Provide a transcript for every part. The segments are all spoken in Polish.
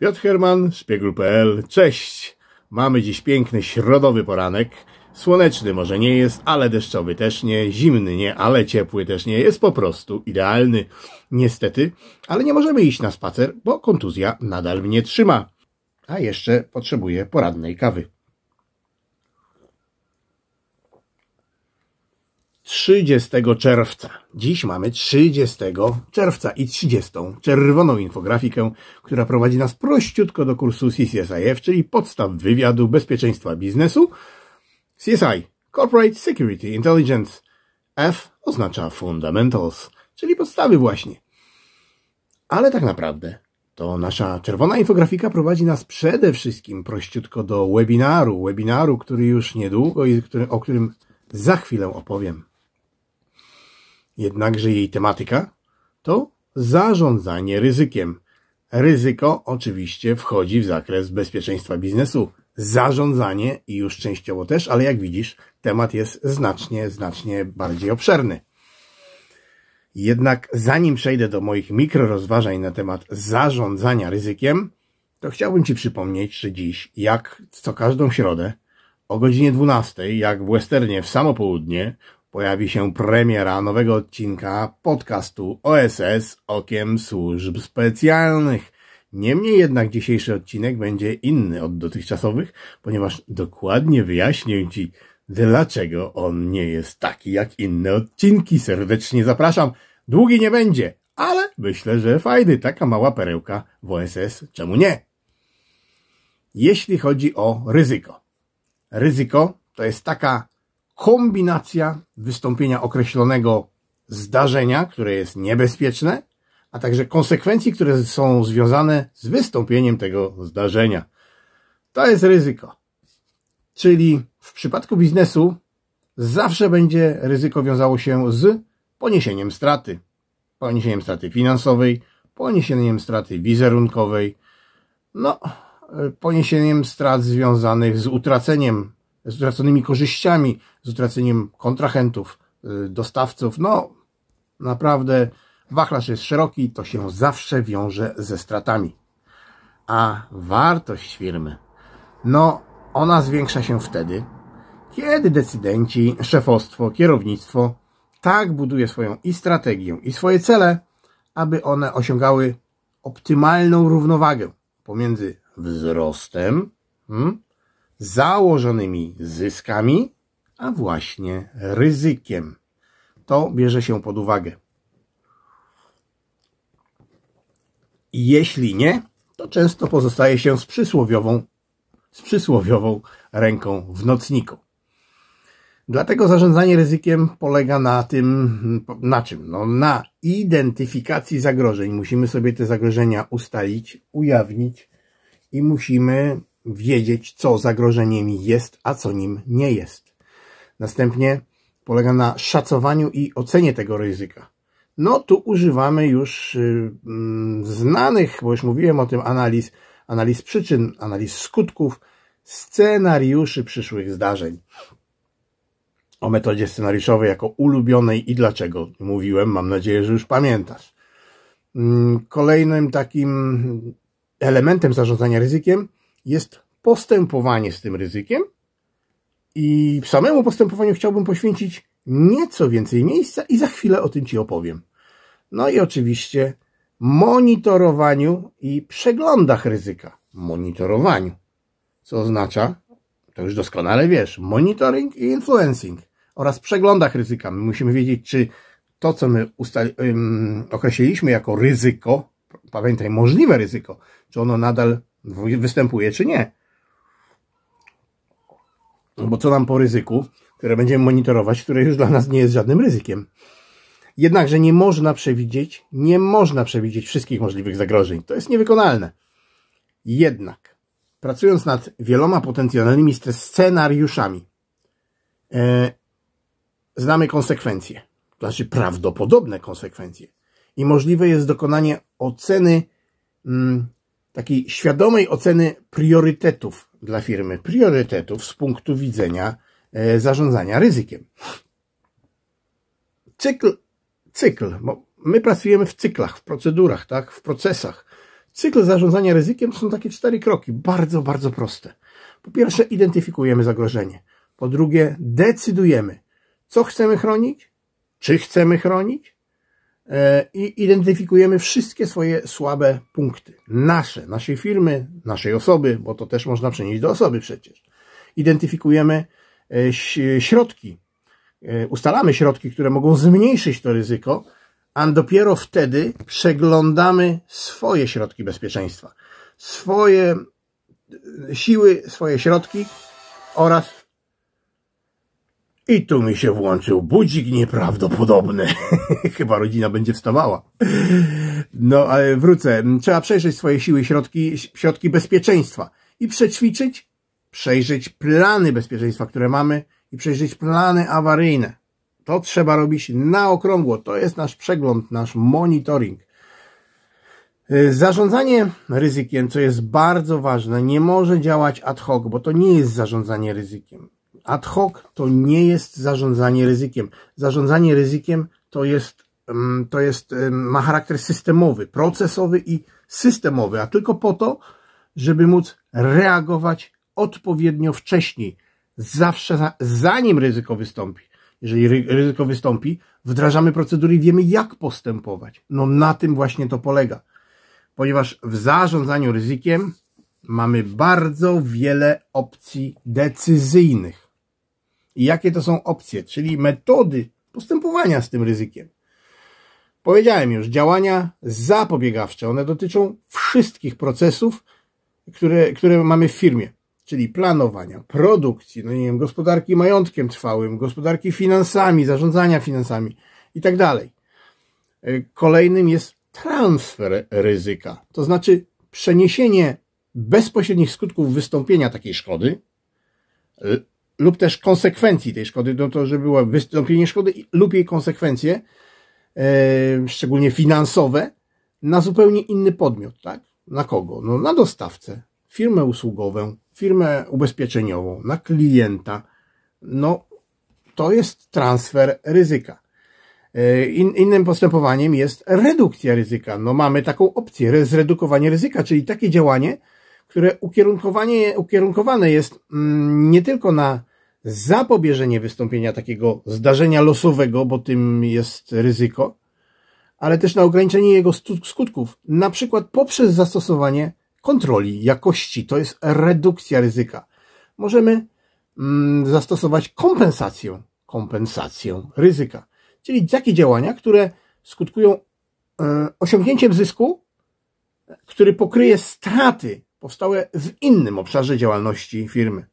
Piotr Herman, szpiegul.pl. Cześć! Mamy dziś piękny środowy poranek. Słoneczny może nie jest, ale deszczowy też nie, zimny nie, ale ciepły też nie. Jest po prostu idealny, niestety, ale nie możemy iść na spacer, bo kontuzja nadal mnie trzyma. A jeszcze potrzebuję poradnej kawy. 30 czerwca. Dziś mamy 30 czerwca i 30 czerwoną infografikę, która prowadzi nas prościutko do kursu CCSIF, czyli podstaw wywiadu bezpieczeństwa biznesu. CSI Corporate Security Intelligence F oznacza Fundamentals, czyli podstawy właśnie. Ale tak naprawdę to nasza czerwona infografika prowadzi nas przede wszystkim prościutko do webinaru, webinaru, który już niedługo i o którym za chwilę opowiem jednakże jej tematyka to zarządzanie ryzykiem. Ryzyko oczywiście wchodzi w zakres bezpieczeństwa biznesu, zarządzanie i już częściowo też, ale jak widzisz, temat jest znacznie, znacznie bardziej obszerny. Jednak zanim przejdę do moich mikrorozważań na temat zarządzania ryzykiem, to chciałbym Ci przypomnieć, że dziś, jak co każdą środę, o godzinie 12, jak w Westernie w samo południe, pojawi się premiera nowego odcinka podcastu OSS Okiem Służb Specjalnych. Niemniej jednak dzisiejszy odcinek będzie inny od dotychczasowych, ponieważ dokładnie wyjaśnię Ci, dlaczego on nie jest taki jak inne odcinki. Serdecznie zapraszam. Długi nie będzie, ale myślę, że fajny. Taka mała perełka w OSS. Czemu nie? Jeśli chodzi o ryzyko. Ryzyko to jest taka kombinacja wystąpienia określonego zdarzenia, które jest niebezpieczne, a także konsekwencji, które są związane z wystąpieniem tego zdarzenia. To jest ryzyko. Czyli w przypadku biznesu zawsze będzie ryzyko wiązało się z poniesieniem straty. Poniesieniem straty finansowej, poniesieniem straty wizerunkowej, no, poniesieniem strat związanych z utraceniem z utraconymi korzyściami, z utraceniem kontrahentów, y, dostawców. No, naprawdę wachlarz jest szeroki, to się zawsze wiąże ze stratami. A wartość firmy, no, ona zwiększa się wtedy, kiedy decydenci, szefostwo, kierownictwo tak buduje swoją i strategię, i swoje cele, aby one osiągały optymalną równowagę pomiędzy wzrostem, hmm, założonymi zyskami, a właśnie ryzykiem. To bierze się pod uwagę. Jeśli nie, to często pozostaje się z przysłowiową, z przysłowiową ręką w nocniku. Dlatego zarządzanie ryzykiem polega na tym, na czym? No, na identyfikacji zagrożeń. Musimy sobie te zagrożenia ustalić, ujawnić i musimy wiedzieć, co zagrożeniem jest, a co nim nie jest. Następnie polega na szacowaniu i ocenie tego ryzyka. No tu używamy już y, mm, znanych, bo już mówiłem o tym, analiz, analiz przyczyn, analiz skutków, scenariuszy przyszłych zdarzeń. O metodzie scenariuszowej jako ulubionej i dlaczego mówiłem, mam nadzieję, że już pamiętasz. Mm, kolejnym takim elementem zarządzania ryzykiem jest postępowanie z tym ryzykiem i samemu postępowaniu chciałbym poświęcić nieco więcej miejsca i za chwilę o tym Ci opowiem. No i oczywiście monitorowaniu i przeglądach ryzyka. Monitorowaniu, co oznacza, to już doskonale wiesz, monitoring i influencing oraz przeglądach ryzyka. My musimy wiedzieć, czy to, co my określiliśmy jako ryzyko, pamiętaj, możliwe ryzyko, czy ono nadal występuje czy nie. Bo co nam po ryzyku, które będziemy monitorować, które już dla nas nie jest żadnym ryzykiem. Jednakże nie można przewidzieć, nie można przewidzieć wszystkich możliwych zagrożeń. To jest niewykonalne. Jednak, pracując nad wieloma potencjalnymi scenariuszami, e, znamy konsekwencje, to znaczy prawdopodobne konsekwencje. I możliwe jest dokonanie oceny mm, takiej świadomej oceny priorytetów dla firmy, priorytetów z punktu widzenia e, zarządzania ryzykiem. Cykl, cykl, bo my pracujemy w cyklach, w procedurach, tak, w procesach. Cykl zarządzania ryzykiem to są takie cztery kroki, bardzo, bardzo proste. Po pierwsze, identyfikujemy zagrożenie. Po drugie, decydujemy, co chcemy chronić, czy chcemy chronić, E, i identyfikujemy wszystkie swoje słabe punkty. Nasze, naszej firmy, naszej osoby, bo to też można przenieść do osoby przecież. Identyfikujemy e, środki, e, ustalamy środki, które mogą zmniejszyć to ryzyko, a dopiero wtedy przeglądamy swoje środki bezpieczeństwa, swoje siły, swoje środki oraz i tu mi się włączył budzik nieprawdopodobny. Chyba rodzina będzie wstawała. No, ale wrócę. Trzeba przejrzeć swoje siły, środki, środki bezpieczeństwa i przećwiczyć, przejrzeć plany bezpieczeństwa, które mamy i przejrzeć plany awaryjne. To trzeba robić na okrągło. To jest nasz przegląd, nasz monitoring. Zarządzanie ryzykiem, co jest bardzo ważne, nie może działać ad hoc, bo to nie jest zarządzanie ryzykiem ad hoc to nie jest zarządzanie ryzykiem. Zarządzanie ryzykiem to jest, mm, to jest, ma charakter systemowy, procesowy i systemowy, a tylko po to, żeby móc reagować odpowiednio wcześniej, zawsze zanim ryzyko wystąpi. Jeżeli ryzyko wystąpi, wdrażamy procedury i wiemy, jak postępować. No na tym właśnie to polega. Ponieważ w zarządzaniu ryzykiem mamy bardzo wiele opcji decyzyjnych i jakie to są opcje, czyli metody postępowania z tym ryzykiem. Powiedziałem już, działania zapobiegawcze, one dotyczą wszystkich procesów, które, które mamy w firmie, czyli planowania, produkcji, no nie wiem, gospodarki majątkiem trwałym, gospodarki finansami, zarządzania finansami i tak dalej. E, kolejnym jest transfer ryzyka, to znaczy przeniesienie bezpośrednich skutków wystąpienia takiej szkody lub też konsekwencji tej szkody, no to, że było wystąpienie szkody lub jej konsekwencje, e, szczególnie finansowe, na zupełnie inny podmiot, tak? Na kogo? No na dostawcę, firmę usługową, firmę ubezpieczeniową, na klienta. No to jest transfer ryzyka. E, in, innym postępowaniem jest redukcja ryzyka. No mamy taką opcję, zredukowanie ryzyka, czyli takie działanie, które ukierunkowanie, ukierunkowane jest mm, nie tylko na zapobieżenie wystąpienia takiego zdarzenia losowego, bo tym jest ryzyko, ale też na ograniczenie jego skutków, na przykład poprzez zastosowanie kontroli jakości, to jest redukcja ryzyka. Możemy mm, zastosować kompensację, kompensację ryzyka, czyli takie działania, które skutkują y, osiągnięciem zysku, który pokryje straty powstałe w innym obszarze działalności firmy.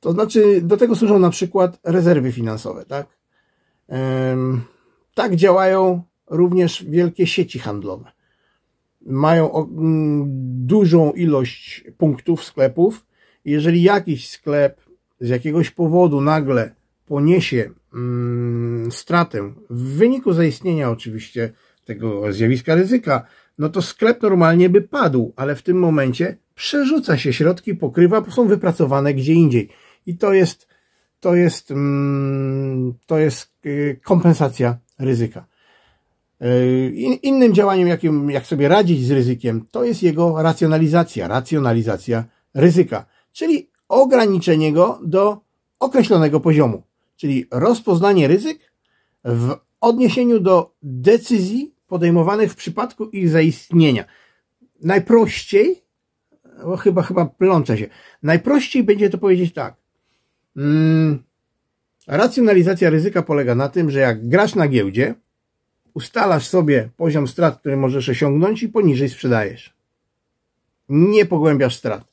To znaczy, do tego służą na przykład rezerwy finansowe, tak? Tak działają również wielkie sieci handlowe. Mają mm, dużą ilość punktów, sklepów. Jeżeli jakiś sklep z jakiegoś powodu nagle poniesie mm, stratę w wyniku zaistnienia oczywiście tego zjawiska ryzyka, no to sklep normalnie by padł, ale w tym momencie przerzuca się środki, pokrywa, bo są wypracowane gdzie indziej i to jest, to jest, mm, to jest y, kompensacja ryzyka. Y, innym działaniem, jakim, jak sobie radzić z ryzykiem, to jest jego racjonalizacja, racjonalizacja ryzyka, czyli ograniczenie go do określonego poziomu, czyli rozpoznanie ryzyk w odniesieniu do decyzji podejmowanych w przypadku ich zaistnienia. Najprościej, bo chyba, chyba plączę się, najprościej będzie to powiedzieć tak. Mm, racjonalizacja ryzyka polega na tym, że jak grasz na giełdzie, ustalasz sobie poziom strat, który możesz osiągnąć i poniżej sprzedajesz. Nie pogłębiasz strat.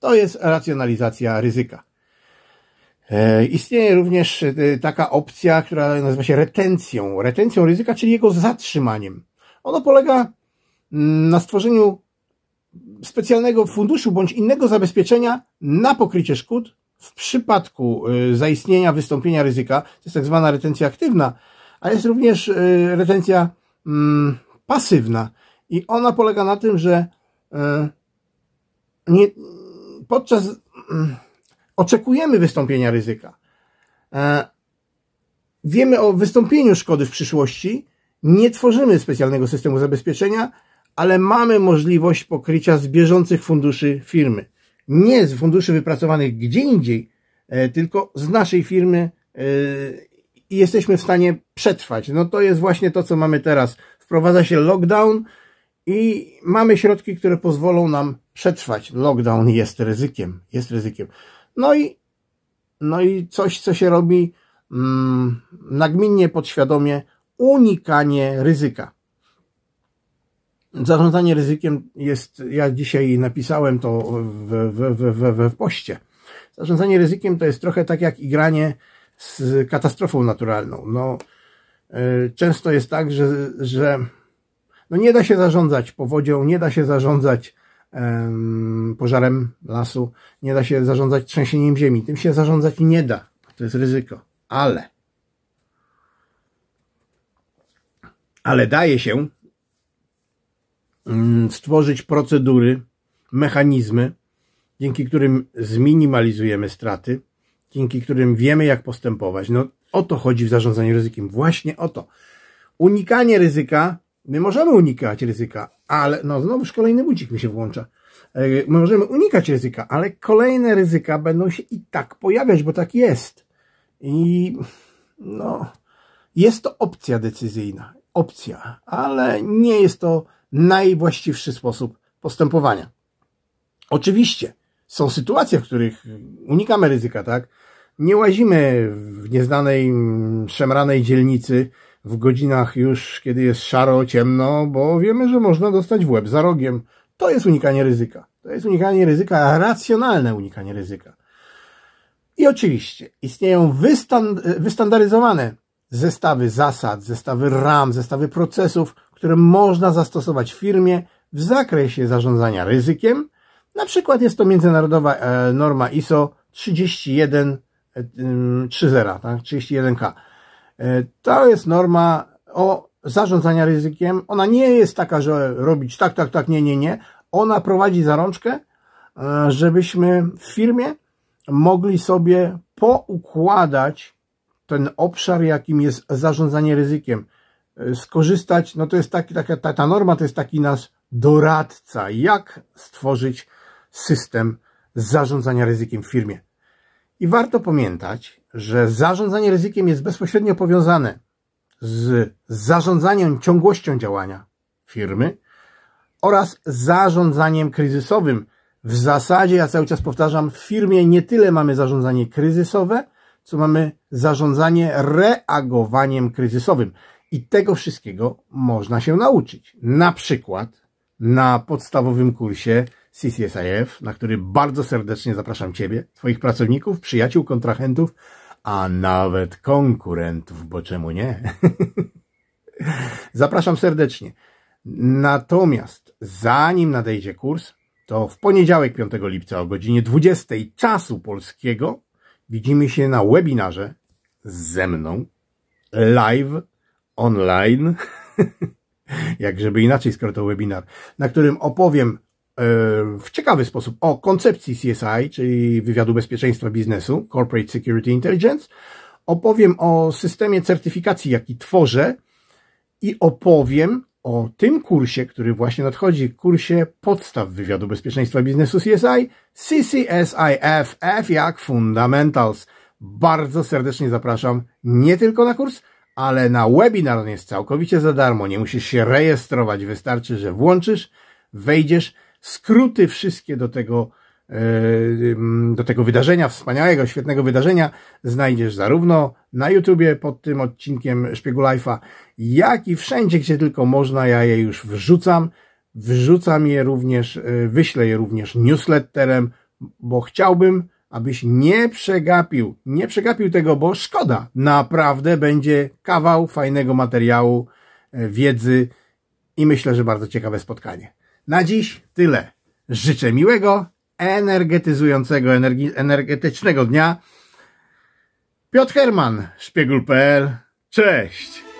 To jest racjonalizacja ryzyka. E, istnieje również e, taka opcja, która nazywa się retencją. Retencją ryzyka, czyli jego zatrzymaniem. Ono polega mm, na stworzeniu specjalnego funduszu bądź innego zabezpieczenia na pokrycie szkód, w przypadku y, zaistnienia wystąpienia ryzyka, to jest tak zwana retencja aktywna, ale jest również y, retencja mm, pasywna i ona polega na tym, że y, nie, podczas mm, oczekujemy wystąpienia ryzyka. E, wiemy o wystąpieniu szkody w przyszłości, nie tworzymy specjalnego systemu zabezpieczenia, ale mamy możliwość pokrycia z bieżących funduszy firmy nie z funduszy wypracowanych gdzie indziej, e, tylko z naszej firmy e, i jesteśmy w stanie przetrwać. No to jest właśnie to, co mamy teraz. Wprowadza się lockdown i mamy środki, które pozwolą nam przetrwać. Lockdown jest ryzykiem, jest ryzykiem. No i, no i coś, co się robi mm, nagminnie, podświadomie, unikanie ryzyka. Zarządzanie ryzykiem jest, ja dzisiaj napisałem to w, w, w, w, poście. Zarządzanie ryzykiem to jest trochę tak jak igranie z katastrofą naturalną. No, e, często jest tak, że, że no nie da się zarządzać powodzią, nie da się zarządzać um, pożarem lasu, nie da się zarządzać trzęsieniem ziemi. Tym się zarządzać nie da. To jest ryzyko. Ale, ale daje się Mm, stworzyć procedury, mechanizmy, dzięki którym zminimalizujemy straty, dzięki którym wiemy, jak postępować. No o to chodzi w zarządzaniu ryzykiem, właśnie o to. Unikanie ryzyka, my możemy unikać ryzyka, ale no znowuż kolejny budzik mi się włącza. E, my możemy unikać ryzyka, ale kolejne ryzyka będą się i tak pojawiać, bo tak jest. I no, jest to opcja decyzyjna, opcja, ale nie jest to najwłaściwszy sposób postępowania. Oczywiście są sytuacje, w których unikamy ryzyka, tak? Nie łazimy w nieznanej, szemranej dzielnicy w godzinach już, kiedy jest szaro, ciemno, bo wiemy, że można dostać w łeb za rogiem. To jest unikanie ryzyka. To jest unikanie ryzyka, racjonalne unikanie ryzyka. I oczywiście istnieją wystand wystandaryzowane zestawy zasad, zestawy ram, zestawy procesów, które można zastosować w firmie w zakresie zarządzania ryzykiem. Na przykład jest to międzynarodowa e, norma ISO 3130, e, tak? 31K. E, to jest norma o zarządzania ryzykiem. Ona nie jest taka, że robić tak, tak, tak, nie, nie, nie. Ona prowadzi zarączkę, żebyśmy w firmie mogli sobie poukładać ten obszar, jakim jest zarządzanie ryzykiem. E, skorzystać, no to jest taki, taka, ta, ta norma to jest taki nasz doradca, jak stworzyć system zarządzania ryzykiem w firmie. I warto pamiętać, że zarządzanie ryzykiem jest bezpośrednio powiązane z zarządzaniem ciągłością działania firmy oraz zarządzaniem kryzysowym. W zasadzie, ja cały czas powtarzam, w firmie nie tyle mamy zarządzanie kryzysowe, co mamy zarządzanie reagowaniem kryzysowym. I tego wszystkiego można się nauczyć. Na przykład na podstawowym kursie CCSIF, na który bardzo serdecznie zapraszam Ciebie, Twoich pracowników, przyjaciół, kontrahentów, a nawet konkurentów, bo czemu nie? zapraszam serdecznie. Natomiast zanim nadejdzie kurs, to w poniedziałek 5 lipca o godzinie 20 czasu polskiego widzimy się na webinarze ze mną live online, jak żeby inaczej, skoro to webinar, na którym opowiem e, w ciekawy sposób o koncepcji CSI, czyli wywiadu bezpieczeństwa biznesu, Corporate Security Intelligence. Opowiem o systemie certyfikacji, jaki tworzę i opowiem o tym kursie, który właśnie nadchodzi, kursie podstaw wywiadu bezpieczeństwa biznesu CSI, CCSIFF F jak Fundamentals. Bardzo serdecznie zapraszam nie tylko na kurs, ale na webinar on jest całkowicie za darmo, nie musisz się rejestrować, wystarczy, że włączysz, wejdziesz, skróty wszystkie do tego, e, do tego wydarzenia, wspaniałego, świetnego wydarzenia, znajdziesz zarówno na YouTubie pod tym odcinkiem Szpiegu Life'a, jak i wszędzie, gdzie tylko można, ja je już wrzucam, wrzucam je również, e, wyślę je również newsletterem, bo chciałbym, abyś nie przegapił, nie przegapił tego, bo szkoda. Naprawdę będzie kawał fajnego materiału, e, wiedzy i myślę, że bardzo ciekawe spotkanie. Na dziś tyle. Życzę miłego, energetyzującego, energetycznego dnia. Piotr Herman, szpiegul.pl. Cześć!